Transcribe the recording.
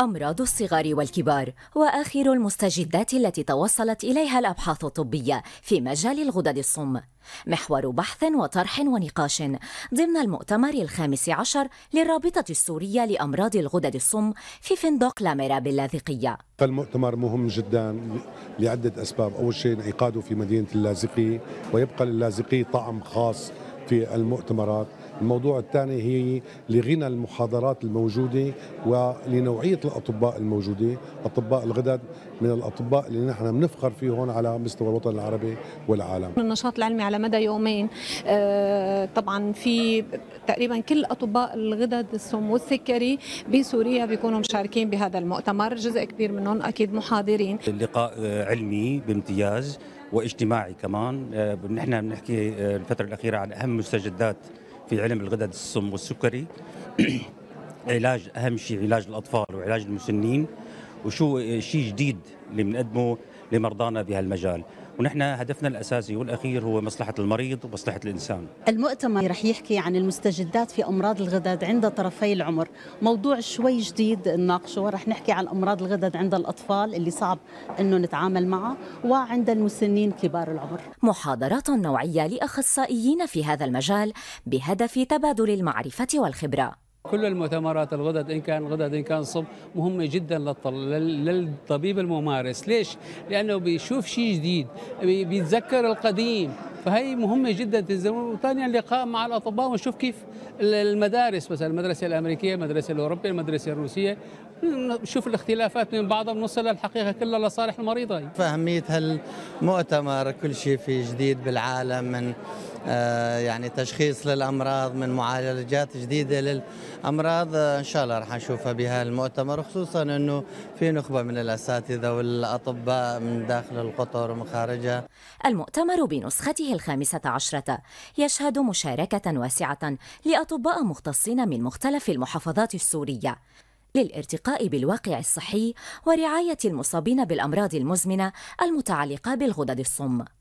أمراض الصغار والكبار وآخر المستجدات التي توصلت إليها الأبحاث الطبية في مجال الغدد الصم محور بحث وطرح ونقاش ضمن المؤتمر الخامس عشر للرابطة السورية لأمراض الغدد الصم في فندق لاميرا باللاذقية فالمؤتمر مهم جدا لعدة أسباب أول شيء انعقاده في مدينة اللاذقية ويبقى للاذقية طعم خاص في المؤتمرات الموضوع الثاني هي لغنى المحاضرات الموجودة ولنوعية الأطباء الموجودة أطباء الغدد من الأطباء اللي نحن بنفخر فيهم على مستوى الوطن العربي والعالم النشاط العلمي على مدى يومين آه، طبعا في تقريبا كل أطباء الغدد السم والسكري بسوريا بيكونوا مشاركين بهذا المؤتمر جزء كبير منهم أكيد محاضرين اللقاء آه، علمي بامتياز واجتماعي كمان آه، نحن بنحكي الفترة الأخيرة عن أهم مستجدات في علم الغدد السم والسكري علاج اهم شيء علاج الاطفال وعلاج المسنين وشو شيء جديد اللي بنقدمه لمرضانا بهالمجال ونحن هدفنا الاساسي والاخير هو مصلحه المريض ومصلحه الانسان. المؤتمر رح يحكي عن المستجدات في امراض الغدد عند طرفي العمر، موضوع شوي جديد نناقشه، رح نحكي عن امراض الغدد عند الاطفال اللي صعب انه نتعامل معه وعند المسنين كبار العمر. محاضرات نوعيه لاخصائيين في هذا المجال بهدف تبادل المعرفه والخبره. كل المؤتمرات الغدد ان كان غدد ان كان صب مهمه جدا للطبيب الممارس، ليش؟ لانه بيشوف شيء جديد، بيتذكر القديم، فهي مهمة جدا تنزل وثانيا لقاء مع الأطباء ونشوف كيف المدارس مثلا المدرسة الأمريكية المدرسة الأوروبية المدرسة الروسية نشوف الاختلافات من بعضها بنوصل للحقيقة كلها لصالح المريضة فأهمية هالمؤتمر كل شيء في جديد بالعالم من آه، يعني تشخيص للامراض من معالجات جديده للامراض آه، ان شاء الله رح نشوفها بهالمؤتمر وخصوصا انه في نخبه من الاساتذه والاطباء من داخل القطر ومن خارجها. المؤتمر بنسخته الخامسه عشره يشهد مشاركه واسعه لاطباء مختصين من مختلف المحافظات السوريه. للارتقاء بالواقع الصحي ورعايه المصابين بالامراض المزمنه المتعلقه بالغدد الصم